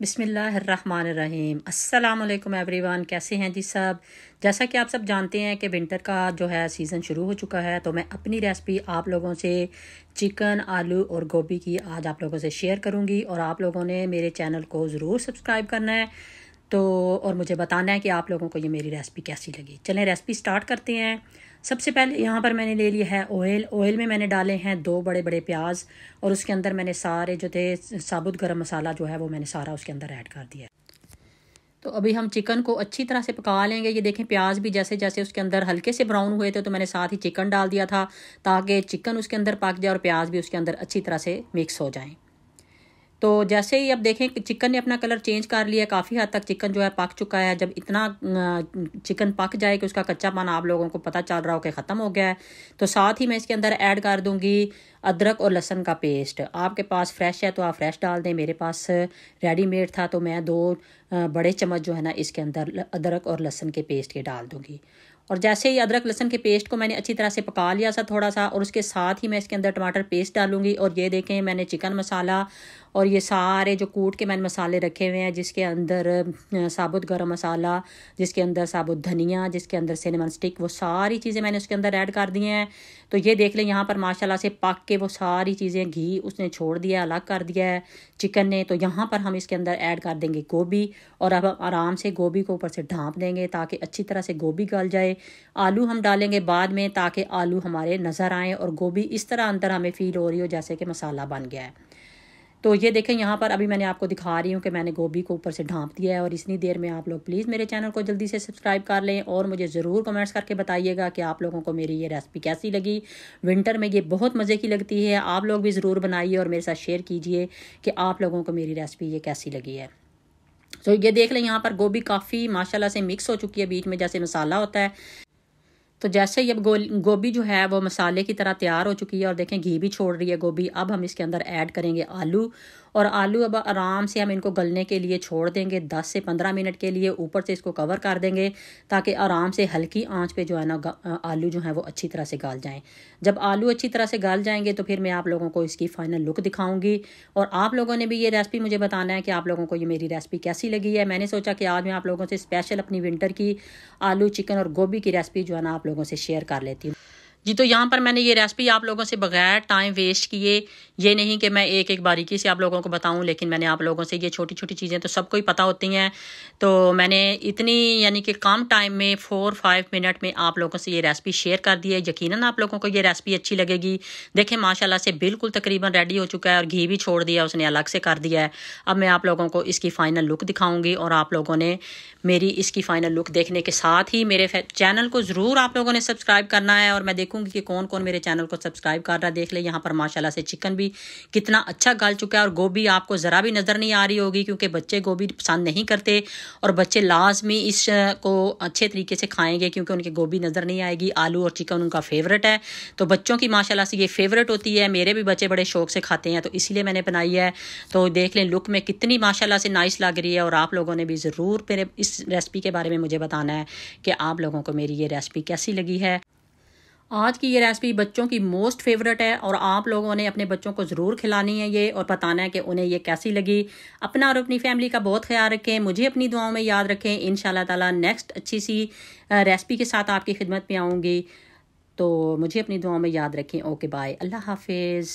बिसमीम् अल्लाम एवरीवान कैसे हैं जी सब जैसा कि आप सब जानते हैं कि विंटर का जो है सीज़न शुरू हो चुका है तो मैं अपनी रेसिपी आप लोगों से चिकन आलू और गोभी की आज आप लोगों से शेयर करूंगी और आप लोगों ने मेरे चैनल को ज़रूर सब्सक्राइब करना है तो और मुझे बताना है कि आप लोगों को ये मेरी रेसिपी कैसी लगी चलें रेसिपी स्टार्ट करते हैं सबसे पहले यहाँ पर मैंने ले लिया है ऑयल ऑयल में मैंने डाले हैं दो बड़े बड़े प्याज और उसके अंदर मैंने सारे जो थे साबुत गर्म मसाला जो है वो मैंने सारा उसके अंदर ऐड कर दिया तो अभी हम चिकन को अच्छी तरह से पका लेंगे ये देखें प्याज भी जैसे जैसे उसके अंदर हल्के से ब्राउन हुए थे तो मैंने साथ ही चिकन डाल दिया था ताकि चिकन उसके अंदर पक जाए और प्याज भी उसके अंदर अच्छी तरह से मिक्स हो जाएँ तो जैसे ही अब देखें कि चिकन ने अपना कलर चेंज कर लिया काफ़ी हद तक चिकन जो है पक चुका है जब इतना चिकन पक जाए कि उसका कच्चा पान आप लोगों को पता चल रहा हो कि ख़त्म हो गया है तो साथ ही मैं इसके अंदर ऐड कर दूंगी अदरक और लहसन का पेस्ट आपके पास फ्रेश है तो आप फ्रेश डाल दें मेरे पास रेडीमेड था तो मैं दो बड़े चम्मच जो है ना इसके अंदर अदरक और लहसन के पेस्ट के डाल दूंगी और जैसे ही अदरक लहसन के पेस्ट को मैंने अच्छी तरह से पका लिया था थोड़ा सा और उसके साथ ही मैं इसके अंदर टमाटर पेस्ट डालूंगी और ये देखें मैंने चिकन मसाला और ये सारे जो कूट के मैंने मसाले रखे हुए हैं जिसके अंदर साबुत गरम मसाला जिसके अंदर साबुत धनिया जिसके अंदर सिनेमन स्टिक वो सारी चीज़ें मैंने उसके अंदर ऐड कर दी हैं तो ये देख लें यहाँ पर माशाल्लाह से पक के वो सारी चीज़ें घी उसने छोड़ दिया अलग कर दिया है चिकन ने तो यहाँ पर हम इसके अंदर ऐड कर देंगे गोभी और अब आराम से गोभी को ऊपर से ढांप देंगे ताकि अच्छी तरह से गोभी गल जाए आलू हम डालेंगे बाद में ताकि आलू हमारे नज़र आएँ और गोभी इस तरह अंदर हमें फ़ील हो रही हो जैसे कि मसाला बन गया है तो ये देखें यहाँ पर अभी मैंने आपको दिखा रही हूँ कि मैंने गोभी को ऊपर से ढांप दिया है और इतनी देर में आप लोग प्लीज़ मेरे चैनल को जल्दी से सब्सक्राइब कर लें और मुझे ज़रूर कमेंट्स करके बताइएगा कि आप लोगों को मेरी ये रेसिपी कैसी लगी विंटर में ये बहुत मज़े की लगती है आप लोग भी ज़रूर बनाइए और मेरे साथ शेयर कीजिए कि आप लोगों को मेरी रेसिपी ये कैसी लगी है तो ये देख लें यहाँ पर गोभी काफ़ी माशाल्लाह से मिक्स हो चुकी है बीच में जैसे मसाला होता है तो जैसे ही अब गोभी जो है वो मसाले की तरह तैयार हो चुकी है और देखें घी भी छोड़ रही है गोभी अब हम इसके अंदर ऐड करेंगे आलू और आलू अब आराम से हम इनको गलने के लिए छोड़ देंगे दस से पंद्रह मिनट के लिए ऊपर से इसको कवर कर देंगे ताकि आराम से हल्की आँच पर जो है ना आलू जो है वो अच्छी तरह से गाल जाएँ जब आलू अच्छी तरह से गाल जाएंगे तो फिर मैं आप लोगों को इसकी फाइनल लुक दिखाऊंगी और आप लोगों ने भी ये रेसिपी मुझे बताना है कि आप लोगों को ये मेरी रेसिपी कैसी लगी है मैंने सोचा कि आज मैं आप लोगों से स्पेशल अपनी विंटर की आलू चिकन और गोभी की रेसिपी जो है ना आप लोगों से शेयर कर लेती हूँ जी तो यहाँ पर मैंने ये रेसिपी आप लोगों से बगैर टाइम वेस्ट किए ये नहीं कि मैं एक एक बारीकी से आप लोगों को बताऊं लेकिन मैंने आप लोगों से ये छोटी छोटी चीज़ें तो सबको ही पता होती हैं तो मैंने इतनी यानी कि कम टाइम में फ़ोर फाइव मिनट में आप लोगों से ये रेसिपी शेयर कर दी है यकीनन आप लोगों को ये रेसिपी अच्छी लगेगी देखें माशाला से बिल्कुल तकरीबन रेडी हो चुका है और घी भी छोड़ दिया उसने अलग से कर दिया है अब मैं आप लोगों को इसकी फ़ाइनल लुक दिखाऊँगी और आप लोगों ने मेरी इसकी फ़ाइनल लुक देखने के साथ ही मेरे चैनल को ज़रूर आप लोगों ने सब्सक्राइब करना है और मैं देखूँ देखूंगी कि कौन कौन मेरे चैनल को सब्सक्राइब कर रहा है देख ले यहाँ पर माशाल्लाह से चिकन भी कितना अच्छा गल चुका है और गोभी आपको ज़रा भी नज़र नहीं आ रही होगी क्योंकि बच्चे गोभी पसंद नहीं करते और बच्चे लाजमी इस को अच्छे तरीके से खाएँगे क्योंकि उनकी गोभी नज़र नहीं आएगी आलू और चिकन उनका फेवरेट है तो बच्चों की माशाला से ये फेवरेट होती है मेरे भी बच्चे बड़े शौक से खाते हैं तो इसीलिए मैंने बनाई है तो देख लें लुक में कितनी माशाला से नाइस लग रही है और आप लोगों ने भी ज़रूर मेरे इस रेसिपी के बारे में मुझे बताना है कि आप लोगों को मेरी ये रेसिपी कैसी लगी है आज की ये रेसिपी बच्चों की मोस्ट फेवरेट है और आप लोगों ने अपने बच्चों को ज़रूर खिलानी है ये और बताना है कि उन्हें ये कैसी लगी अपना और अपनी फैमिली का बहुत ख्याल रखें मुझे अपनी दुआओं में याद रखें इन ताला नेक्स्ट अच्छी सी रेसिपी के साथ आपकी खिदमत में आऊँगी तो मुझे अपनी दुआओं में याद रखें ओके बाय अल्लाह हाफिज़